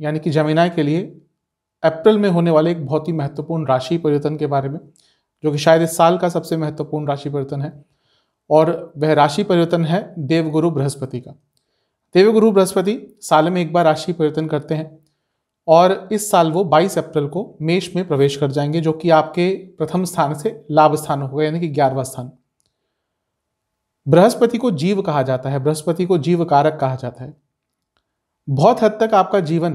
यानी कि जमीनाई के लिए अप्रैल में होने वाले एक बहुत ही महत्वपूर्ण राशि परिवर्तन के बारे में जो कि शायद इस साल का सबसे महत्वपूर्ण राशि परिवर्तन है और वह राशि परिवर्तन है देवगुरु बृहस्पति का देवगुरु बृहस्पति साल में एक बार राशि परिवर्तन करते हैं और इस साल वो 22 अप्रैल को मेष में प्रवेश कर जाएंगे जो कि आपके प्रथम स्थान से लाभ स्थान होगा यानी कि ग्यारहवा स्थान बृहस्पति को जीव कहा जाता है बृहस्पति को जीव कारक कहा जाता है बहुत हद तक आपका जीवन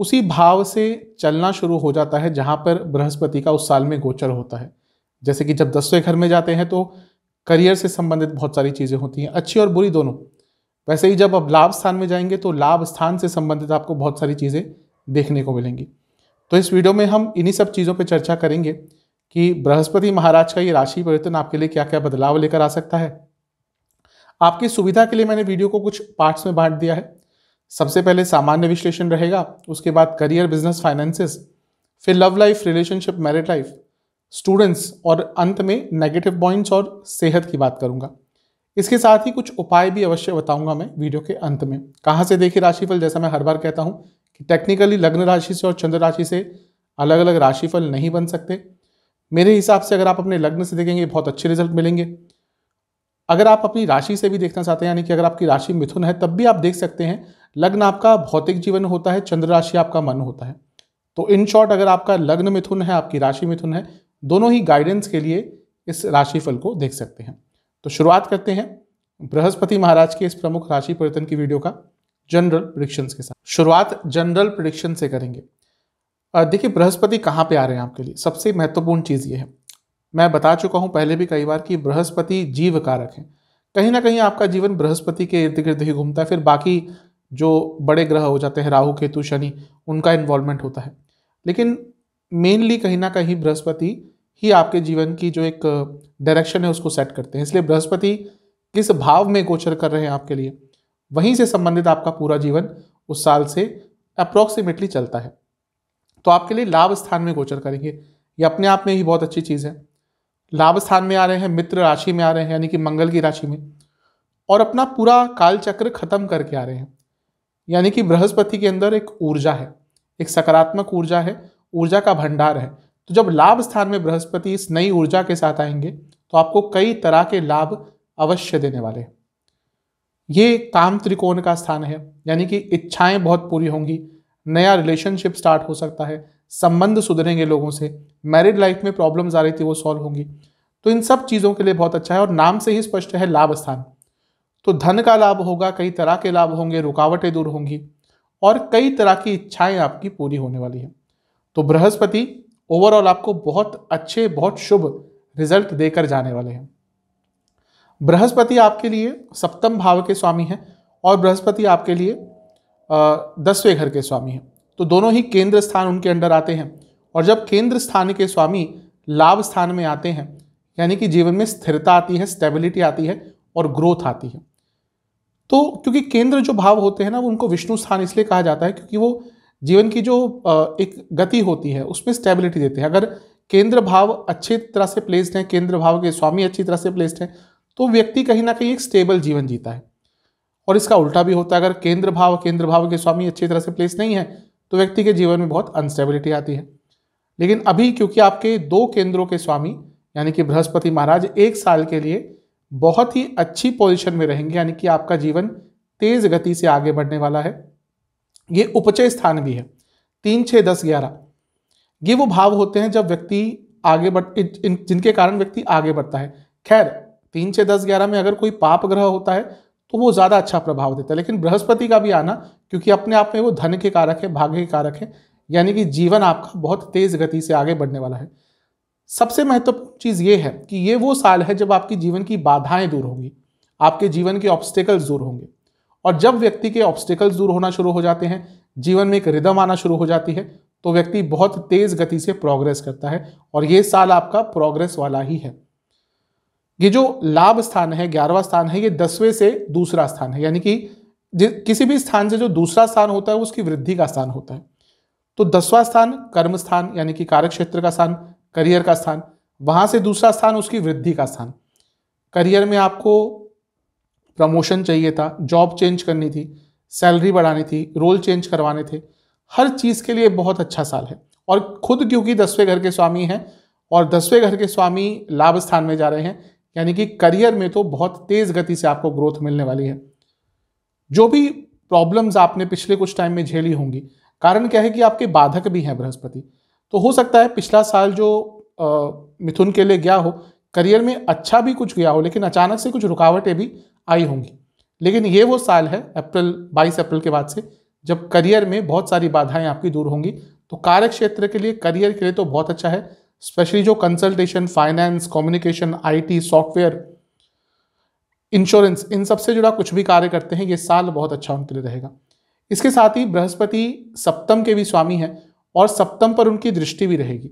उसी भाव से चलना शुरू हो जाता है जहाँ पर बृहस्पति का उस साल में गोचर होता है जैसे कि जब दसवें घर में जाते हैं तो करियर से संबंधित बहुत सारी चीज़ें होती हैं अच्छी और बुरी दोनों वैसे ही जब अब लाभ स्थान में जाएंगे तो लाभ स्थान से संबंधित आपको बहुत सारी चीज़ें देखने को मिलेंगी तो इस वीडियो में हम इन्हीं सब चीज़ों पर चर्चा करेंगे कि बृहस्पति महाराज का ये राशि परिवर्तन आपके लिए क्या क्या बदलाव लेकर आ सकता है आपकी सुविधा के लिए मैंने वीडियो को कुछ पार्ट्स में बांट दिया है सबसे पहले सामान्य विश्लेषण रहेगा उसके बाद करियर बिजनेस फाइनेंसेस फिर love life relationship married life students और अंत में नेगेटिव पॉइंट्स और सेहत की बात करूंगा इसके साथ ही कुछ उपाय भी अवश्य बताऊंगा मैं वीडियो के अंत में कहाँ से देखिए राशिफल जैसा मैं हर बार कहता हूँ कि टेक्निकली लग्न राशि से और चंद्र राशि से अलग अलग राशिफल नहीं बन सकते मेरे हिसाब से अगर आप अपने लग्न से देखेंगे बहुत अच्छे रिजल्ट मिलेंगे अगर आप अपनी राशि से भी देखना चाहते हैं यानी कि अगर आपकी राशि मिथुन है तब भी आप देख सकते हैं लग्न आपका भौतिक जीवन होता है चंद्र राशि आपका मन होता है तो इन शॉर्ट अगर आपका लग्न मिथुन है आपकी राशि मिथुन है दोनों ही गाइडेंस के लिए इस राशिफल को देख सकते हैं तो शुरुआत करते हैं बृहस्पति महाराज के इस प्रमुख राशि परिवर्तन की वीडियो का जनरल प्रिडिक्शन के साथ शुरुआत जनरल प्रिडिक्शन से करेंगे देखिए बृहस्पति कहाँ पे आ रहे हैं आपके लिए सबसे महत्वपूर्ण चीज़ ये है मैं बता चुका हूँ पहले भी कई बार कि बृहस्पति जीव कारक है कहीं ना कहीं आपका जीवन बृहस्पति के इर्द गिर्द ही घूमता है फिर बाकी जो बड़े ग्रह हो जाते हैं राहु केतु शनि उनका इन्वॉल्वमेंट होता है लेकिन मेनली कहीं ना कहीं बृहस्पति ही आपके जीवन की जो एक डायरेक्शन है उसको सेट करते हैं इसलिए बृहस्पति किस भाव में गोचर कर रहे हैं आपके लिए वहीं से संबंधित आपका पूरा जीवन उस साल से अप्रॉक्सीमेटली चलता है तो आपके लिए लाभ स्थान में गोचर करेंगे ये अपने आप में ही बहुत अच्छी चीज़ है लाभ स्थान में आ रहे हैं मित्र राशि में आ रहे हैं यानी कि मंगल की राशि में और अपना पूरा कालचक्र खत्म करके आ रहे हैं यानी कि बृहस्पति के अंदर एक ऊर्जा है एक सकारात्मक ऊर्जा है ऊर्जा का भंडार है तो जब लाभ स्थान में बृहस्पति इस नई ऊर्जा के साथ आएंगे तो आपको कई तरह के लाभ अवश्य देने वाले हैं ये काम त्रिकोण का स्थान है यानी कि इच्छाएं बहुत पूरी होंगी नया रिलेशनशिप स्टार्ट हो सकता है संबंध सुधरेंगे लोगों से मैरिड लाइफ में प्रॉब्लम्स आ रही थी वो सॉल्व होंगी तो इन सब चीज़ों के लिए बहुत अच्छा है और नाम से ही स्पष्ट है लाभ स्थान तो धन का लाभ होगा कई तरह के लाभ होंगे रुकावटें दूर होंगी और कई तरह की इच्छाएं आपकी पूरी होने वाली हैं तो बृहस्पति ओवरऑल आपको बहुत अच्छे बहुत शुभ रिजल्ट देकर जाने वाले हैं बृहस्पति आपके लिए सप्तम भाव के स्वामी हैं और बृहस्पति आपके लिए दसवें घर के स्वामी हैं तो दोनों ही केंद्र स्थान उनके अंडर आते हैं और जब केंद्र स्थान के स्वामी लाभ स्थान में आते हैं यानी कि जीवन में स्थिरता आती है स्टेबिलिटी आती है और ग्रोथ आती है तो क्योंकि केंद्र जो भाव होते हैं ना उनको विष्णु स्थान इसलिए कहा जाता है क्योंकि वो जीवन की जो एक गति होती है उसमें स्टेबिलिटी देते हैं अगर केंद्र भाव अच्छी तरह से प्लेस्ड हैं केंद्र भाव के स्वामी अच्छी तरह से प्लेस्ड हैं तो व्यक्ति कहीं ना कहीं एक स्टेबल जीवन जीता है और इसका उल्टा भी होता है अगर केंद्र भाव केंद्र भाव के स्वामी अच्छी तरह से प्लेस नहीं है तो व्यक्ति के जीवन में बहुत अनस्टेबिलिटी आती है लेकिन अभी क्योंकि आपके दो केंद्रों के स्वामी यानी कि बृहस्पति महाराज एक साल के लिए बहुत ही अच्छी पोजीशन में रहेंगे यानी कि आपका जीवन तेज गति से आगे बढ़ने वाला है ये उपचय स्थान भी है तीन छः दस ग्यारह ये वो भाव होते हैं जब व्यक्ति आगे बढ़ इन जिनके कारण व्यक्ति आगे बढ़ता है खैर तीन छः दस ग्यारह में अगर कोई पाप ग्रह होता है तो वो ज़्यादा अच्छा प्रभाव देता है लेकिन बृहस्पति का भी आना क्योंकि अपने आप में वो धन के कारक है भाग्य के कारक है यानी कि जीवन आपका बहुत तेज़ गति से आगे बढ़ने वाला है सबसे महत्वपूर्ण चीज़ ये है कि ये वो साल है जब आपकी जीवन की बाधाएं दूर होंगी आपके जीवन के ऑब्स्टेकल्स दूर होंगे और जब व्यक्ति के ऑब्स्टेकल्स दूर होना शुरू हो जाते हैं जीवन में एक रिदम आना शुरू हो जाती है तो व्यक्ति बहुत तेज़ गति से प्रोग्रेस करता है और ये साल आपका प्रोग्रेस वाला ही है ये जो लाभ स्थान है ग्यारहवा स्थान है ये दसवें से दूसरा स्थान है यानी कि किसी भी स्थान से जो दूसरा स्थान होता है उसकी वृद्धि का स्थान होता है तो दसवां स्थान कर्म स्थान यानी कि कार्यक्षेत्र क्षेत्र का स्थान करियर का स्थान वहाँ से दूसरा स्थान उसकी वृद्धि का स्थान करियर में आपको प्रमोशन चाहिए था जॉब चेंज करनी थी सैलरी बढ़ानी थी रोल चेंज करवाने थे हर चीज़ के लिए बहुत अच्छा साल है और खुद क्योंकि दसवें घर के स्वामी हैं और दसवें घर के स्वामी लाभ स्थान में जा रहे हैं यानी कि करियर में तो बहुत तेज़ गति से आपको ग्रोथ मिलने वाली है जो भी प्रॉब्लम्स आपने पिछले कुछ टाइम में झेली होंगी कारण क्या है कि आपके बाधक भी हैं बृहस्पति तो हो सकता है पिछला साल जो मिथुन के लिए गया हो करियर में अच्छा भी कुछ गया हो लेकिन अचानक से कुछ रुकावटें भी आई होंगी लेकिन ये वो साल है अप्रैल बाईस अप्रैल के बाद से जब करियर में बहुत सारी बाधाएं आपकी दूर होंगी तो कार्य क्षेत्र के लिए करियर के लिए तो बहुत अच्छा है स्पेशली जो consultation finance communication IT software insurance इन सब से जुड़ा कुछ भी कार्य करते हैं ये साल बहुत अच्छा उनके लिए रहेगा इसके साथ ही बृहस्पति सप्तम के भी स्वामी हैं और सप्तम पर उनकी दृष्टि भी रहेगी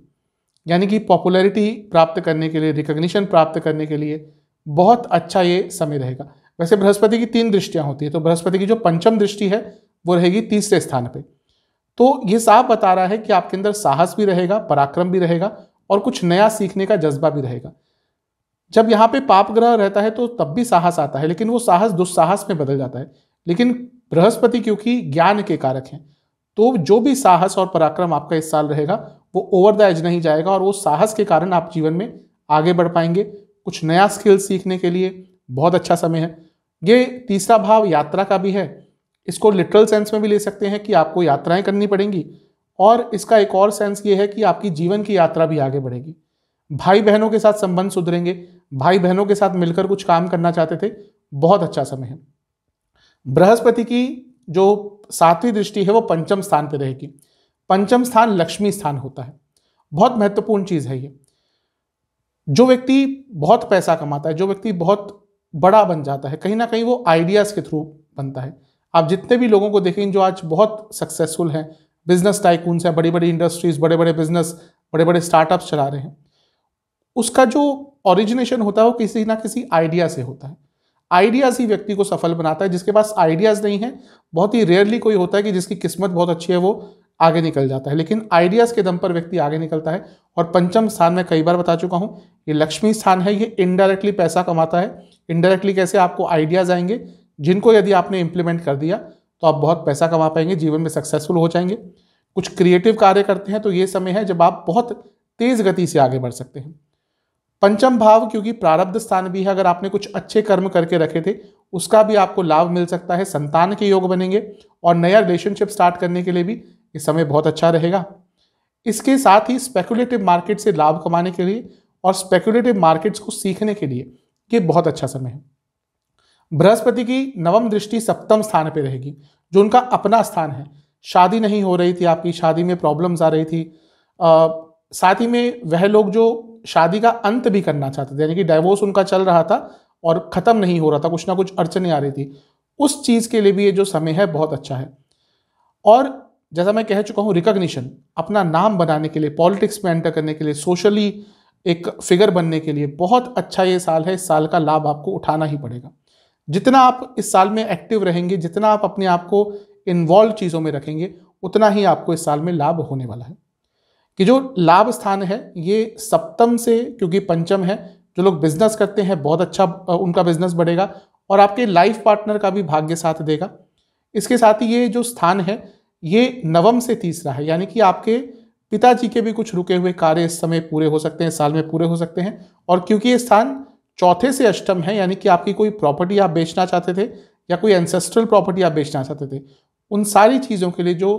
यानी कि पॉपुलैरिटी प्राप्त करने के लिए रिकग्निशन प्राप्त करने के लिए बहुत अच्छा ये समय रहेगा वैसे बृहस्पति की तीन दृष्टियाँ होती है तो बृहस्पति की जो पंचम दृष्टि है वो रहेगी तीसरे स्थान पर तो ये साफ बता रहा है कि आपके अंदर साहस भी रहेगा पराक्रम भी रहेगा और कुछ नया सीखने का जज्बा भी रहेगा जब यहाँ पे पाप ग्रह रहता है तो तब भी साहस आता है लेकिन वो साहस दुस्साहस में बदल जाता है लेकिन बृहस्पति क्योंकि ज्ञान के कारक हैं तो जो भी साहस और पराक्रम आपका इस साल रहेगा वो ओवर द एज नहीं जाएगा और वो साहस के कारण आप जीवन में आगे बढ़ पाएंगे कुछ नया स्किल सीखने के लिए बहुत अच्छा समय है ये तीसरा भाव यात्रा का भी है इसको लिटरल सेंस में भी ले सकते हैं कि आपको यात्राएं करनी पड़ेंगी और इसका एक और सेंस ये है कि आपकी जीवन की यात्रा भी आगे बढ़ेगी भाई बहनों के साथ संबंध सुधरेंगे भाई बहनों के साथ मिलकर कुछ काम करना चाहते थे बहुत अच्छा समय है बृहस्पति की जो सातवीं दृष्टि है वो पंचम स्थान पर रहेगी पंचम स्थान लक्ष्मी स्थान होता है बहुत महत्वपूर्ण चीज़ है ये जो व्यक्ति बहुत पैसा कमाता है जो व्यक्ति बहुत बड़ा बन जाता है कहीं ना कहीं वो आइडियाज़ के थ्रू बनता है आप जितने भी लोगों को देखें जो आज बहुत सक्सेसफुल हैं बिजनेस टाइकून्स हैं बड़ी बड़ी इंडस्ट्रीज़ बड़े बड़े बिजनेस बड़े बड़े स्टार्टअप्स चला रहे हैं उसका जो ओरिजिनेशन होता है वो किसी ना किसी आइडिया से होता है आइडियाज़ ही व्यक्ति को सफल बनाता है जिसके पास आइडियाज़ नहीं है बहुत ही रेयरली कोई होता है कि जिसकी किस्मत बहुत अच्छी है वो आगे निकल जाता है लेकिन आइडियाज़ के दम पर व्यक्ति आगे निकलता है और पंचम स्थान में कई बार बता चुका हूँ ये लक्ष्मी स्थान है ये इनडायरेक्टली पैसा कमाता है इनडायरेक्टली कैसे आपको आइडियाज़ आएंगे जिनको यदि आपने इम्प्लीमेंट कर दिया तो आप बहुत पैसा कमा पाएंगे जीवन में सक्सेसफुल हो जाएंगे कुछ क्रिएटिव कार्य करते हैं तो ये समय है जब आप बहुत तेज़ गति से आगे बढ़ सकते हैं पंचम भाव क्योंकि प्रारब्ध स्थान भी है अगर आपने कुछ अच्छे कर्म करके रखे थे उसका भी आपको लाभ मिल सकता है संतान के योग बनेंगे और नया रिलेशनशिप स्टार्ट करने के लिए भी ये समय बहुत अच्छा रहेगा इसके साथ ही स्पेकुलेटिव मार्केट से लाभ कमाने के लिए और स्पेकुलेटिव मार्केट्स को सीखने के लिए ये बहुत अच्छा समय है बृहस्पति की नवम दृष्टि सप्तम स्थान पर रहेगी जो उनका अपना स्थान है शादी नहीं हो रही थी आपकी शादी में प्रॉब्लम्स आ रही थी आ, साथ ही में वह लोग जो शादी का अंत भी करना चाहते थे यानी कि डाइवोर्स उनका चल रहा था और ख़त्म नहीं हो रहा था कुछ ना कुछ अड़चने आ रही थी उस चीज़ के लिए भी ये जो समय है बहुत अच्छा है और जैसा मैं कह चुका हूँ रिकग्निशन अपना नाम बनाने के लिए पॉलिटिक्स में एंटर करने के लिए सोशली एक फिगर बनने के लिए बहुत अच्छा ये साल है इस साल का लाभ आपको उठाना ही पड़ेगा जितना आप इस साल में एक्टिव रहेंगे जितना आप अपने आप को इन्वॉल्व चीज़ों में रखेंगे उतना ही आपको इस साल में लाभ होने वाला है कि जो लाभ स्थान है ये सप्तम से क्योंकि पंचम है जो लोग बिजनेस करते हैं बहुत अच्छा उनका बिजनेस बढ़ेगा और आपके लाइफ पार्टनर का भी भाग्य साथ देगा इसके साथ ही ये जो स्थान है ये नवम से तीसरा है यानी कि आपके पिताजी के भी कुछ रुके हुए कार्य इस समय पूरे हो सकते हैं साल में पूरे हो सकते हैं और क्योंकि ये स्थान चौथे से अष्टम है यानी कि आपकी कोई प्रॉपर्टी आप बेचना चाहते थे या कोई एंसेस्ट्रल प्रॉपर्टी आप बेचना चाहते थे उन सारी चीज़ों के लिए जो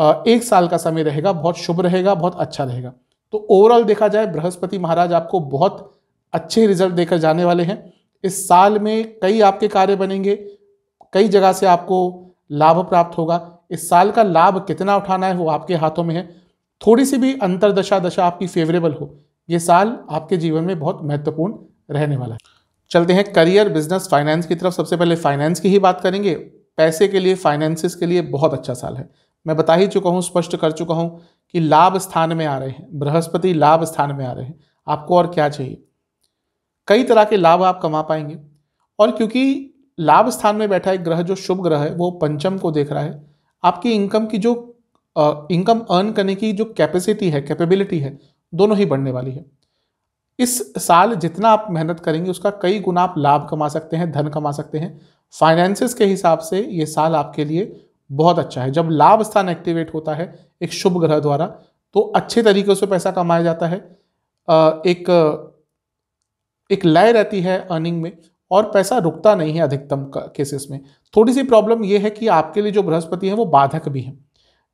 एक साल का समय रहेगा बहुत शुभ रहेगा बहुत अच्छा रहेगा तो ओवरऑल देखा जाए बृहस्पति महाराज आपको बहुत अच्छे रिजल्ट देकर जाने वाले हैं इस साल में कई आपके कार्य बनेंगे कई जगह से आपको लाभ प्राप्त होगा इस साल का लाभ कितना उठाना है वो आपके हाथों में है थोड़ी सी भी अंतरदशा दशा आपकी फेवरेबल हो ये साल आपके जीवन में बहुत महत्वपूर्ण रहने वाला है चलते हैं करियर बिजनेस फाइनेंस की तरफ सबसे पहले फाइनेंस की ही बात करेंगे पैसे के लिए फाइनेंसिस के लिए बहुत अच्छा साल है मैं बता ही चुका हूँ स्पष्ट कर चुका हूँ कि लाभ स्थान में आ रहे हैं बृहस्पति लाभ स्थान में आ रहे हैं आपको और क्या चाहिए कई तरह के लाभ आप कमा पाएंगे और क्योंकि लाभ स्थान में बैठा एक ग्रह जो शुभ ग्रह है वो पंचम को देख रहा है आपकी इनकम की जो इनकम अर्न करने की जो कैपेसिटी है कैपेबिलिटी है दोनों ही बढ़ने वाली है इस साल जितना आप मेहनत करेंगे उसका कई गुना आप लाभ कमा सकते हैं धन कमा सकते हैं फाइनेंसिस के हिसाब से ये साल आपके लिए बहुत अच्छा है जब लाभ स्थान एक्टिवेट होता है एक शुभ ग्रह द्वारा तो अच्छे तरीके से पैसा कमाया जाता है एक एक लय रहती है अर्निंग में और पैसा रुकता नहीं है अधिकतम केसेस में थोड़ी सी प्रॉब्लम यह है कि आपके लिए जो बृहस्पति है वो बाधक भी है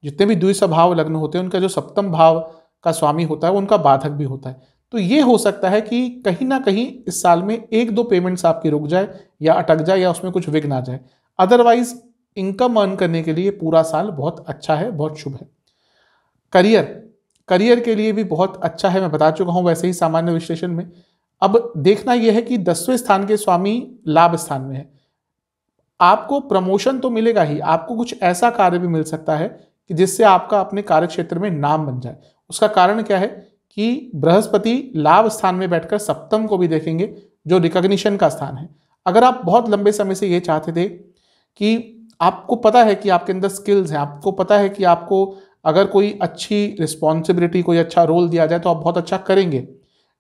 जितने भी द्विसभाव लग्न होते हैं उनका जो सप्तम भाव का स्वामी होता है उनका बाधक भी होता है तो ये हो सकता है कि कहीं ना कहीं इस साल में एक दो पेमेंट्स आपकी रुक जाए या अटक जाए या उसमें कुछ विघ्न आ जाए अदरवाइज इनकम अर्न करने के लिए पूरा साल बहुत अच्छा है बहुत शुभ है करियर करियर के लिए भी बहुत अच्छा है मैं बता चुका हूँ वैसे ही सामान्य विश्लेषण में अब देखना यह है कि दसवें स्थान के स्वामी लाभ स्थान में है आपको प्रमोशन तो मिलेगा ही आपको कुछ ऐसा कार्य भी मिल सकता है कि जिससे आपका अपने कार्य क्षेत्र में नाम बन जाए उसका कारण क्या है कि बृहस्पति लाभ स्थान में बैठकर सप्तम को भी देखेंगे जो रिकग्निशन का स्थान है अगर आप बहुत लंबे समय से ये चाहते थे कि आपको पता है कि आपके अंदर स्किल्स हैं आपको पता है कि आपको अगर कोई अच्छी रिस्पॉन्सिबिलिटी कोई अच्छा रोल दिया जाए तो आप बहुत अच्छा करेंगे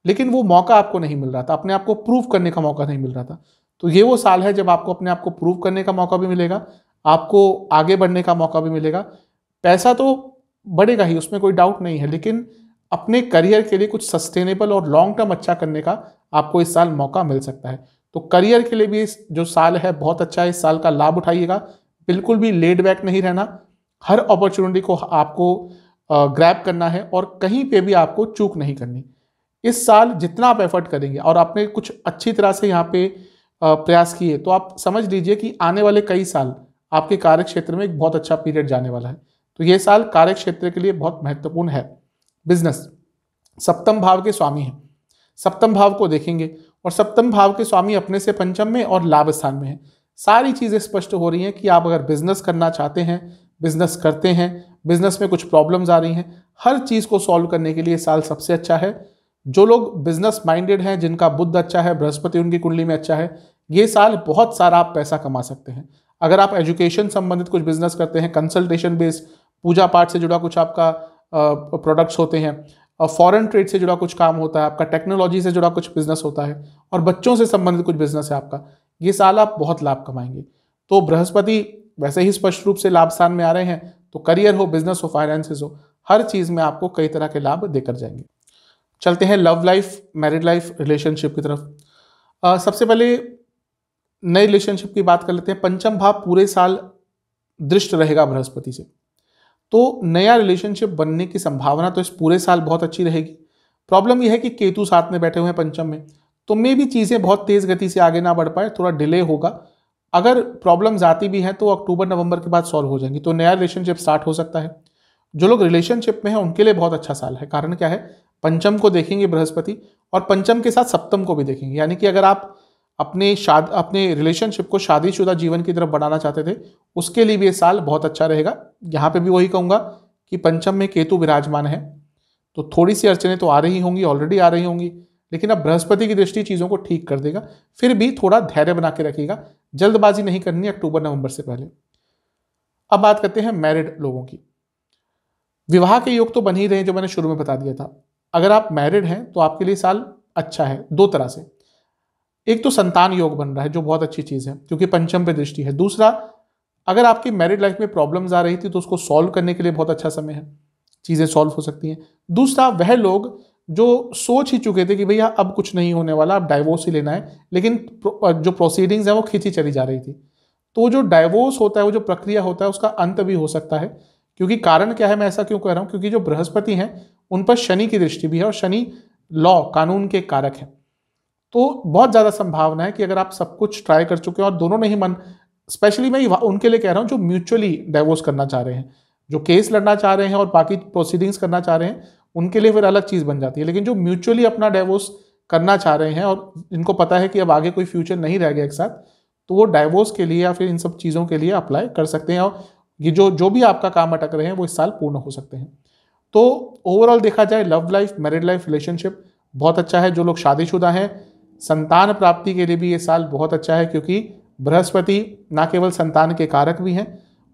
लेकिन वो मौका आपको नहीं मिल रहा था अपने आप को प्रूव करने का मौका नहीं मिल रहा था तो ये वो साल है जब आपको अपने आप को प्रूव करने का मौका भी मिलेगा आपको आगे बढ़ने का मौका भी मिलेगा पैसा तो बढ़ेगा ही उसमें कोई डाउट नहीं है लेकिन अपने करियर के लिए कुछ सस्टेनेबल और लॉन्ग टर्म अच्छा करने का आपको इस साल मौका मिल सकता है तो करियर के लिए भी जो साल है बहुत अच्छा है इस साल का लाभ उठाइएगा बिल्कुल भी लेड बैक नहीं रहना हर अपॉर्चुनिटी को आपको ग्रैब करना है और कहीं पे भी आपको चूक नहीं करनी इस साल जितना आप एफर्ट करेंगे और आपने कुछ अच्छी तरह से यहाँ पे प्रयास किए तो आप समझ लीजिए कि आने वाले कई साल आपके कार्य क्षेत्र में एक बहुत अच्छा पीरियड जाने वाला है तो ये साल कार्य क्षेत्र के लिए बहुत महत्वपूर्ण है बिजनेस सप्तम भाव के स्वामी हैं सप्तम भाव को देखेंगे और सप्तम भाव के स्वामी अपने से पंचम में और लाभ स्थान में है सारी चीज़ें स्पष्ट हो रही हैं कि आप अगर बिज़नेस करना चाहते हैं बिज़नेस करते हैं बिज़नेस में कुछ प्रॉब्लम्स आ रही हैं हर चीज़ को सॉल्व करने के लिए साल सबसे अच्छा है जो लोग बिज़नेस माइंडेड हैं जिनका बुद्ध अच्छा है बृहस्पति उनकी कुंडली में अच्छा है ये साल बहुत सारा आप पैसा कमा सकते हैं अगर आप एजुकेशन संबंधित कुछ बिज़नेस करते हैं कंसल्टेशन बेस्ड पूजा पाठ से जुड़ा कुछ आपका प्रोडक्ट्स होते हैं फॉरेन ट्रेड से जुड़ा कुछ काम होता है आपका टेक्नोलॉजी से जुड़ा कुछ बिजनेस होता है और बच्चों से संबंधित कुछ बिजनेस है आपका ये साल आप बहुत लाभ कमाएंगे तो बृहस्पति वैसे ही स्पष्ट रूप से लाभ स्थान में आ रहे हैं तो करियर हो बिजनेस हो फाइनेंसेस हो हर चीज़ में आपको कई तरह के लाभ देकर जाएंगे चलते हैं love life married life relationship की तरफ आ, सबसे पहले नए रिलेशनशिप की बात कर लेते हैं पंचम भाव पूरे साल दृष्ट रहेगा बृहस्पति से तो नया रिलेशनशिप बनने की संभावना तो इस पूरे साल बहुत अच्छी रहेगी प्रॉब्लम यह है कि केतु साथ में बैठे हुए हैं पंचम में तो मे भी चीज़ें बहुत तेज़ गति से आगे ना बढ़ पाए थोड़ा डिले होगा अगर प्रॉब्लम्स आती भी हैं तो अक्टूबर नवंबर के बाद सॉल्व हो जाएंगी तो नया रिलेशनशिप स्टार्ट हो सकता है जो लोग रिलेशनशिप में हैं उनके लिए बहुत अच्छा साल है कारण क्या है पंचम को देखेंगे बृहस्पति और पंचम के साथ सप्तम को भी देखेंगे यानी कि अगर आप अपने शाद अपने रिलेशनशिप को शादीशुदा जीवन की तरफ बढ़ाना चाहते थे उसके लिए भी ये साल बहुत अच्छा रहेगा यहाँ पे भी वही कहूँगा कि पंचम में केतु विराजमान है तो थोड़ी सी अड़चने तो आ रही होंगी ऑलरेडी आ रही होंगी लेकिन अब बृहस्पति की दृष्टि चीज़ों को ठीक कर देगा फिर भी थोड़ा धैर्य बना के रखिएगा जल्दबाजी नहीं करनी अक्टूबर नवंबर से पहले अब बात करते हैं मैरिड लोगों की विवाह के योग तो बन ही रहे जो मैंने शुरू में बता दिया था अगर आप मैरिड हैं तो आपके लिए साल अच्छा है दो तरह से एक तो संतान योग बन रहा है जो बहुत अच्छी चीज़ है क्योंकि पंचम पे दृष्टि है दूसरा अगर आपकी मैरिड लाइफ में प्रॉब्लम्स आ रही थी तो उसको सॉल्व करने के लिए बहुत अच्छा समय है चीज़ें सॉल्व हो सकती हैं दूसरा वह लोग जो सोच ही चुके थे कि भैया अब कुछ नहीं होने वाला अब डाइवोर्स ही लेना है लेकिन जो प्रोसीडिंग्स हैं वो खींची चली जा रही थी तो जो डाइवोर्स होता है वो जो प्रक्रिया होता है उसका अंत भी हो सकता है क्योंकि कारण क्या है मैं ऐसा क्यों कह रहा हूँ क्योंकि जो बृहस्पति हैं उन पर शनि की दृष्टि भी है और शनि लॉ कानून के कारक है तो बहुत ज़्यादा संभावना है कि अगर आप सब कुछ ट्राई कर चुके हैं और दोनों ने ही मन स्पेशली मैं उनके लिए कह रहा हूँ जो म्यूचुअली डाइवोर्स करना चाह रहे हैं जो केस लड़ना चाह रहे हैं और बाकी प्रोसीडिंग्स करना चाह रहे हैं उनके लिए फिर अलग चीज़ बन जाती है लेकिन जो म्यूचुअली अपना डाइवोर्स करना चाह रहे हैं और इनको पता है कि अब आगे कोई फ्यूचर नहीं रह गया एक साथ तो वो डाइवोर्स के लिए या फिर इन सब चीज़ों के लिए अप्लाई कर सकते हैं और ये जो जो भी आपका काम अटक रहे हैं वो इस साल पूर्ण हो सकते हैं तो ओवरऑल देखा जाए love life married life relationship बहुत अच्छा है जो लोग शादीशुदा हैं संतान प्राप्ति के लिए भी ये साल बहुत अच्छा है क्योंकि बृहस्पति ना केवल संतान के कारक भी हैं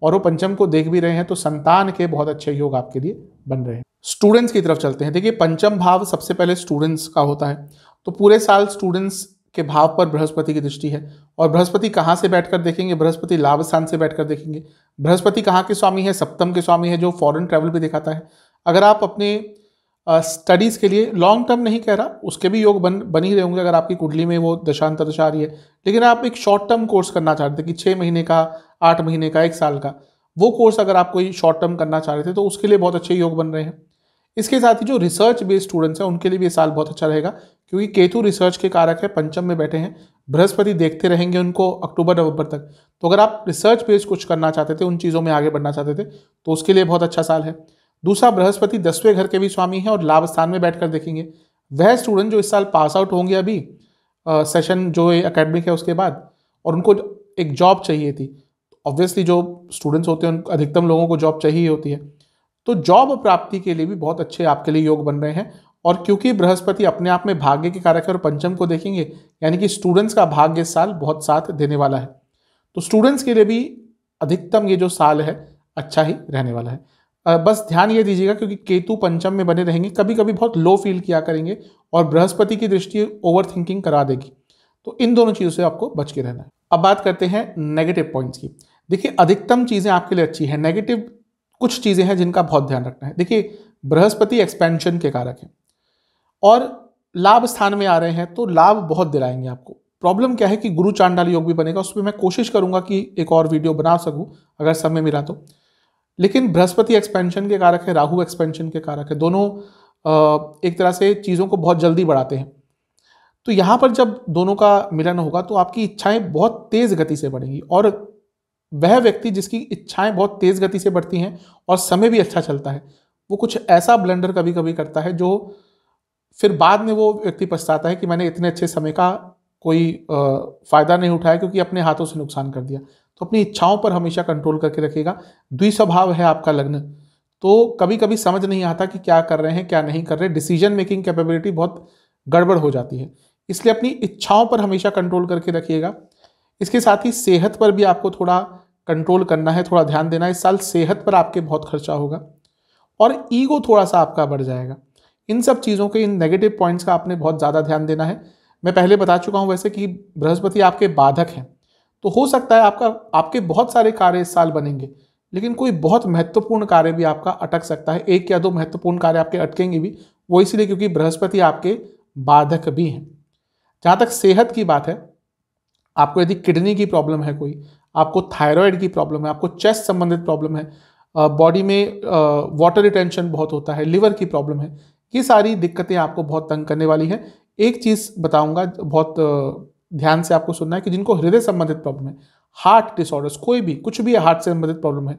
और वो पंचम को देख भी रहे हैं तो संतान के बहुत अच्छे योग आपके लिए बन रहे हैं स्टूडेंट्स की तरफ चलते हैं देखिए पंचम भाव सबसे पहले स्टूडेंट्स का होता है तो पूरे साल स्टूडेंट्स के भाव पर बृहस्पति की दृष्टि है और बृहस्पति कहाँ से बैठकर देखेंगे बृहस्पति लाभ स्थान से बैठकर देखेंगे बृहस्पति कहाँ के स्वामी है सप्तम के स्वामी है जो फॉरेन ट्रैवल भी दिखाता है अगर आप अपने स्टडीज़ के लिए लॉन्ग टर्म नहीं कह रहा उसके भी योग बन बन ही रहे होंगे अगर आपकी कुंडली में वो दशांतर दशा आ रही है लेकिन आप एक शॉर्ट टर्म कोर्स करना चाहते थे कि छः महीने का आठ महीने का एक साल का वो कोर्स अगर आप कोई शॉर्ट टर्म करना चाह रहे थे तो उसके लिए बहुत अच्छे योग बन रहे हैं इसके साथ ही जो रिसर्च बेस्ड स्टूडेंट्स हैं उनके लिए भी ये साल बहुत अच्छा रहेगा क्योंकि केतु रिसर्च के कारक है पंचम में बैठे हैं बृहस्पति देखते रहेंगे उनको अक्टूबर नवंबर तक तो अगर आप रिसर्च बेस्ड कुछ करना चाहते थे उन चीज़ों में आगे बढ़ना चाहते थे तो उसके लिए बहुत अच्छा साल है दूसरा बृहस्पति दसवें घर के भी स्वामी हैं और लाभ स्थान में बैठकर देखेंगे वह स्टूडेंट जो इस साल पास आउट होंगे अभी आ, सेशन जो अकेडमिक है उसके बाद और उनको एक जॉब चाहिए थी ऑब्वियसली जो स्टूडेंट्स होते हैं अधिकतम लोगों को जॉब चाहिए होती है तो जॉब प्राप्ति के लिए भी बहुत अच्छे आपके लिए योग बन रहे हैं और क्योंकि बृहस्पति अपने आप में भाग्य के कारक और पंचम को देखेंगे यानी कि स्टूडेंट्स का भाग्य इस साल बहुत साथ देने वाला है तो स्टूडेंट्स के लिए भी अधिकतम ये जो साल है अच्छा ही रहने वाला है बस ध्यान ये दीजिएगा क्योंकि केतु पंचम में बने रहेंगे कभी कभी बहुत लो फील किया करेंगे और बृहस्पति की दृष्टि ओवर थिंकिंग करा देगी तो इन दोनों चीज़ों से आपको बच के रहना है अब बात करते हैं नेगेटिव पॉइंट्स की देखिए अधिकतम चीज़ें आपके लिए अच्छी हैं नेगेटिव कुछ चीज़ें हैं जिनका बहुत ध्यान रखना है देखिए बृहस्पति एक्सपेंशन के कारक हैं और लाभ स्थान में आ रहे हैं तो लाभ बहुत दिलाएंगे आपको प्रॉब्लम क्या है कि गुरु चांडाल योग भी बनेगा उसमें मैं कोशिश करूंगा कि एक और वीडियो बना सकूं अगर समय मिला तो लेकिन बृहस्पति एक्सपेंशन के कारक है राहु एक्सपेंशन के कारक है दोनों एक तरह से चीज़ों को बहुत जल्दी बढ़ाते हैं तो यहाँ पर जब दोनों का मिलन होगा तो आपकी इच्छाएं बहुत तेज़ गति से बढ़ेंगी और वह व्यक्ति जिसकी इच्छाएं बहुत तेज़ गति से बढ़ती हैं और समय भी अच्छा चलता है वो कुछ ऐसा ब्लेंडर कभी कभी करता है जो फिर बाद में वो व्यक्ति पछताता है कि मैंने इतने अच्छे समय का कोई फ़ायदा नहीं उठाया क्योंकि अपने हाथों से नुकसान कर दिया तो अपनी इच्छाओं पर हमेशा कंट्रोल करके रखेगा द्विस्वभाव है आपका लग्न तो कभी कभी समझ नहीं आता कि क्या कर रहे हैं क्या नहीं कर रहे डिसीजन मेकिंग कैपेबिलिटी बहुत गड़बड़ हो जाती है इसलिए अपनी इच्छाओं पर हमेशा कंट्रोल करके रखिएगा इसके साथ ही सेहत पर भी आपको थोड़ा कंट्रोल करना है थोड़ा ध्यान देना है इस साल सेहत पर आपके बहुत खर्चा होगा और ईगो थोड़ा सा आपका बढ़ जाएगा इन सब चीज़ों के इन नेगेटिव पॉइंट्स का आपने बहुत ज़्यादा ध्यान देना है मैं पहले बता चुका हूँ वैसे कि बृहस्पति आपके बाधक हैं तो हो सकता है आपका आपके बहुत सारे कार्य इस साल बनेंगे लेकिन कोई बहुत महत्वपूर्ण कार्य भी आपका अटक सकता है एक या दो महत्वपूर्ण कार्य आपके अटकेंगे भी वो इसलिए क्योंकि बृहस्पति आपके बाधक भी हैं जहाँ तक सेहत की बात है आपको यदि किडनी की प्रॉब्लम है कोई आपको थायराइड की प्रॉब्लम है आपको चेस्ट संबंधित प्रॉब्लम है बॉडी में वाटर रिटेंशन बहुत होता है लिवर की प्रॉब्लम है ये सारी दिक्कतें आपको बहुत तंग करने वाली हैं एक चीज़ बताऊंगा बहुत ध्यान से आपको सुनना है कि जिनको हृदय संबंधित प्रॉब्लम है हार्ट डिसऑर्डर्स कोई भी कुछ भी हार्ट से संबंधित प्रॉब्लम है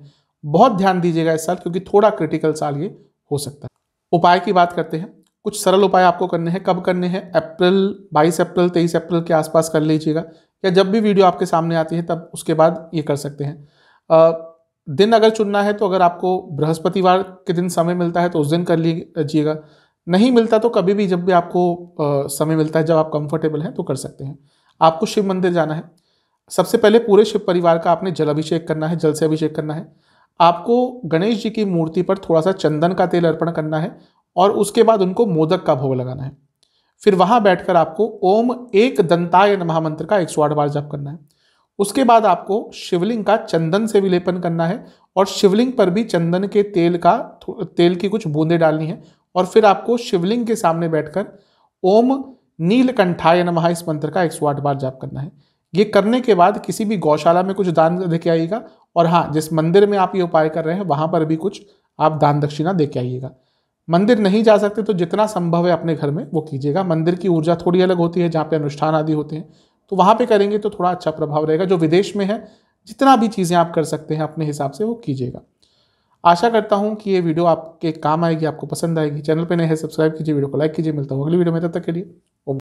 बहुत ध्यान दीजिएगा इस साल क्योंकि थोड़ा क्रिटिकल साल ये हो सकता है उपाय की बात करते हैं कुछ सरल उपाय आपको करने हैं कब करने हैं अप्रैल 22 अप्रैल 23 अप्रैल के आसपास कर लीजिएगा या जब भी वीडियो आपके सामने आती है तब उसके बाद ये कर सकते हैं आ, दिन अगर चुनना है तो अगर आपको बृहस्पतिवार के दिन समय मिलता है तो उस दिन कर लीजिएगा नहीं मिलता तो कभी भी जब भी आपको आ, समय मिलता है जब आप कंफर्टेबल हैं तो कर सकते हैं आपको शिव मंदिर जाना है सबसे पहले पूरे शिव परिवार का आपने जल अभिषेक करना है जल से अभिषेक करना है आपको गणेश जी की मूर्ति पर थोड़ा सा चंदन का तेल अर्पण करना है और उसके बाद उनको मोदक का भोग लगाना है फिर वहाँ बैठकर आपको ओम एक दंताय महामंत्र का एक बार जप करना है उसके बाद आपको शिवलिंग का चंदन से विलेपन करना है और शिवलिंग पर भी चंदन के तेल का तेल की कुछ बूंदें डालनी है और फिर आपको शिवलिंग के सामने बैठकर ओम नीलकंठाय नमः इस मंत्र का एक सौ आठ बार जाप करना है ये करने के बाद किसी भी गौशाला में कुछ दान दे के आइएगा और हाँ जिस मंदिर में आप ये उपाय कर रहे हैं वहाँ पर भी कुछ आप दान दक्षिणा दे के आइएगा मंदिर नहीं जा सकते तो जितना संभव है अपने घर में वो कीजिएगा मंदिर की ऊर्जा थोड़ी अलग होती है जहाँ पे अनुष्ठान आदि होते हैं तो वहाँ पे करेंगे तो थोड़ा अच्छा प्रभाव रहेगा जो विदेश में है जितना भी चीज़ें आप कर सकते हैं अपने हिसाब से वो कीजिएगा आशा करता हूँ कि ये वीडियो आपके काम आएगी आपको पसंद आएगी चैनल पर नए हैं सब्सक्राइब कीजिए वीडियो को लाइक कीजिए मिलता हूँ अगली वीडियो में तब तक के लिए